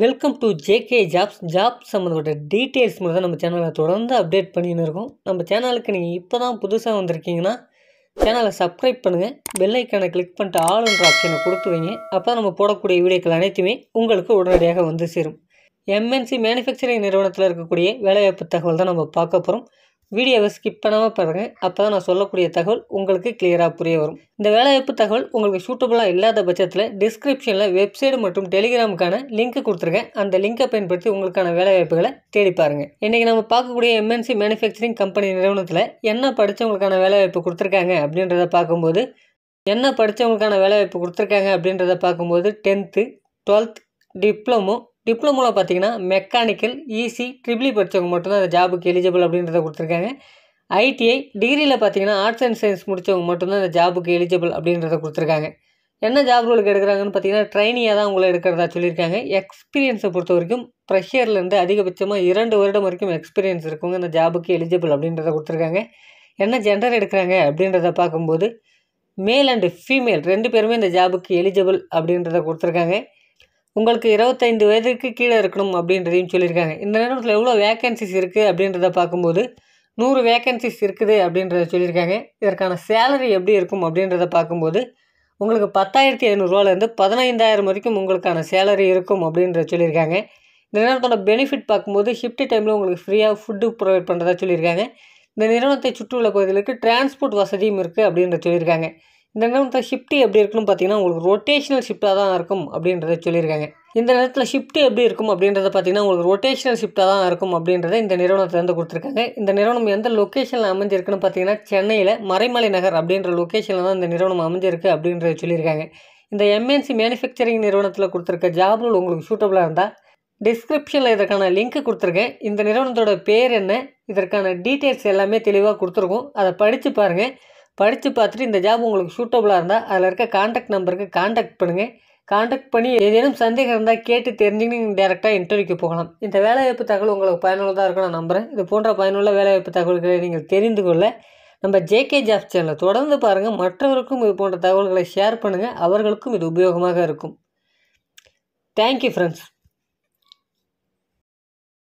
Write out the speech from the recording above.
welcome to JK jobs job சம்மந்தப்பட்ட details மூலம் தான் நம்ம சேனலில் தொடர்ந்து அப்டேட் பண்ணின்னு இருக்கோம் நம்ம சேனலுக்கு நீங்கள் இப்போ தான் புதுசாக வந்திருக்கீங்கன்னா சேனலை சப்ஸ்கிரைப் பண்ணுங்கள் பெல்லைக்கானை கிளிக் பண்ணிட்டு ஆளுன்ற ஆப்ஷனை கொடுத்து வைங்க அப்போ நம்ம போடக்கூடிய வீடியோக்கள் அனைத்துமே உங்களுக்கு உடனடியாக வந்து சேரும் எம்என்சி மேனுஃபேக்சரிங் நிறுவனத்தில் இருக்கக்கூடிய வேலைவாய்ப்பு தகவல் தான் நம்ம பார்க்க போகிறோம் வீடியோவை ஸ்கிப் பண்ணாமல் பாருங்கள் அப்போ தான் நான் சொல்லக்கூடிய தகவல் உங்களுக்கு கிளியராக புரிய வரும் இந்த வேலைவாய்ப்பு தகவல் உங்களுக்கு சூட்டபுளாக இல்லாத பட்சத்தில் டிஸ்கிரிப்ஷனில் வெப்சைடு மற்றும் டெலிகிராமுக்கான லிங்க் கொடுத்துருக்கேன் அந்த லிங்கை பயன்படுத்தி உங்களுக்கான வேலைவாய்ப்புகளை தேடி பாருங்கள் இன்றைக்கி நம்ம பார்க்கக்கூடிய எம்என்சி மேனுஃபேக்சரிங் கம்பெனி நிறுவனத்தில் என்ன படித்தவங்களுக்கான வேலைவாய்ப்பு கொடுத்துருக்காங்க அப்படின்றத பார்க்கும்போது என்ன படித்தவங்களுக்கான வேலைவாய்ப்பு கொடுத்துருக்காங்க அப்படின்றத பார்க்கும்போது டென்த்து டுவெல்த் டிப்ளமோ டிப்ளமோவில் பார்த்தீங்கன்னா மெக்கானிக்கல் இசி ட்ரிபிளி படித்தவங்க மட்டும்தான் அந்த ஜாபுக்கு எலிஜிபிள் அப்படின்றத கொடுத்துருக்காங்க ஐடிஐ டிகிரியில் பார்த்தீங்கன்னா ஆர்ட்ஸ் அண்ட் சயின்ஸ் முடித்தவங்க மட்டும்தான் அந்த ஜாபுக்கு எலிஜிபிள் அப்படின்றத கொடுத்துருக்காங்க என்ன ஜாப் ரோலுக்கு எடுக்கிறாங்கன்னு பார்த்தீங்கன்னா ட்ரைனியாக தான் உங்களை எடுக்கிறதா சொல்லியிருக்காங்க எக்ஸ்பீரியன்ஸை பொறுத்த வரைக்கும் ஃப்ரெஷர்லேருந்து அதிகபட்சமாக இரண்டு வருடம் வரைக்கும் எக்ஸ்பீரியன்ஸ் இருக்கவங்க அந்த ஜாபுக்கு எலிஜிபிள் அப்படின்றத கொடுத்துருக்காங்க என்ன ஜெண்டர் எடுக்கிறாங்க அப்படின்றத பார்க்கும்போது மேல் அண்டு ஃபீமேல் ரெண்டு பேருமே இந்த ஜாபுக்கு எலிஜிபிள் அப்படின்றத கொடுத்துருக்காங்க உங்களுக்கு இருபத்தைந்து வயதுக்கு கீழே இருக்கணும் அப்படின்றதையும் சொல்லியிருக்காங்க இந்த நிறுவனத்தில் எவ்வளோ வேக்கன்சிஸ் இருக்குது அப்படின்றத பார்க்கும்போது நூறு வேக்கன்சிஸ் இருக்குது அப்படின்றத சொல்லியிருக்காங்க இதற்கான சேலரி எப்படி இருக்கும் அப்படின்றத பார்க்கும்போது உங்களுக்கு பத்தாயிரத்தி ஐநூறுரூவாலேருந்து பதினைந்தாயிரம் வரைக்கும் உங்களுக்கான சேலரி இருக்கும் அப்படின்றத சொல்லியிருக்காங்க இந்த நிறுவனத்தோட பெனிஃபிட் பார்க்கும்போது ஷிஃப்ட் டைமில் உங்களுக்கு ஃப்ரீயாக ஃபுட்டு ப்ரொவைட் பண்ணுறதா சொல்லியிருக்காங்க இந்த நிறுவனத்தை சுற்றியுள்ள பகுதிகளுக்கு டிரான்ஸ்போர்ட் வசதியும் இருக்குது அப்படின்ற சொல்லியிருக்காங்க இந்த நேரத்தில் ஷிஃப்ட் எப்படி இருக்குன்னு பார்த்தீங்கன்னா உங்களுக்கு ரொட்டேஷனல் ஷிஃப்ட்டாக தான் இருக்கும் அப்படின்றத சொல்லியிருக்காங்க இந்த நேரத்தில் ஷிஃப்ட் எப்படி இருக்கும் அப்படின்றத பார்த்தீங்கன்னா உங்களுக்கு ரொட்டேஷனல் ஷிஃப்டாக தான் இருக்கும் அப்படின்றத இந்த நிறுவனத்திலேருந்து கொடுத்துருக்காங்க இந்த நிறுவனம் எந்த லொக்கேஷனில் அமைஞ்சிருக்குன்னு பார்த்தீங்கன்னா சென்னையில் மறைமலை நகர் அப்படின்ற லொக்கேஷனில் தான் இந்த நிறுவனம் அமைஞ்சிருக்கு அப்படின்றத சொல்லியிருக்காங்க இந்த எம்என்சி மேனுஃபேக்சரிங் நிறுவனத்தில் கொடுத்துருக்க ஜாப் உங்களுக்கு சூட்டபுளாக இருந்தால் டிஸ்கிரிப்ஷனில் இதற்கான லிங்க் கொடுத்துருக்கேன் இந்த நிறுவனத்தோட பேர் என்ன இதற்கான டீட்டெயில்ஸ் எல்லாமே தெளிவாக கொடுத்துருக்கோம் அதை படித்து பாருங்கள் படித்து பார்த்துட்டு இந்த ஜாப் உங்களுக்கு சூட்டபுளாக இருந்தால் அதில் இருக்க காண்டாக்ட் நம்பருக்கு காண்டாக்ட் பண்ணுங்கள் காண்டாக்ட் பண்ணி ஏதேனும் சந்தேகம் இருந்தால் கேட்டு தெரிஞ்சுக்கிட்டு நீங்கள் டேரெக்டாக இன்டர்வியூக்கு போகலாம் இந்த வேலைவாய்ப்பு தகவல் உங்களுக்கு பயனுள்ளதாக இருக்கும் நான் நம்புகிறேன் இது போன்ற பயனுள்ள வேலைவாய்ப்பு தகவல்களை நீங்கள் தெரிந்து கொள்ள நம்ம ஜேகே ஜாப் சேனலை தொடர்ந்து பாருங்கள் மற்றவருக்கும் இது போன்ற தகவல்களை ஷேர் பண்ணுங்கள் அவர்களுக்கும் இது உபயோகமாக இருக்கும் தேங்க்யூ ஃப்ரெண்ட்ஸ்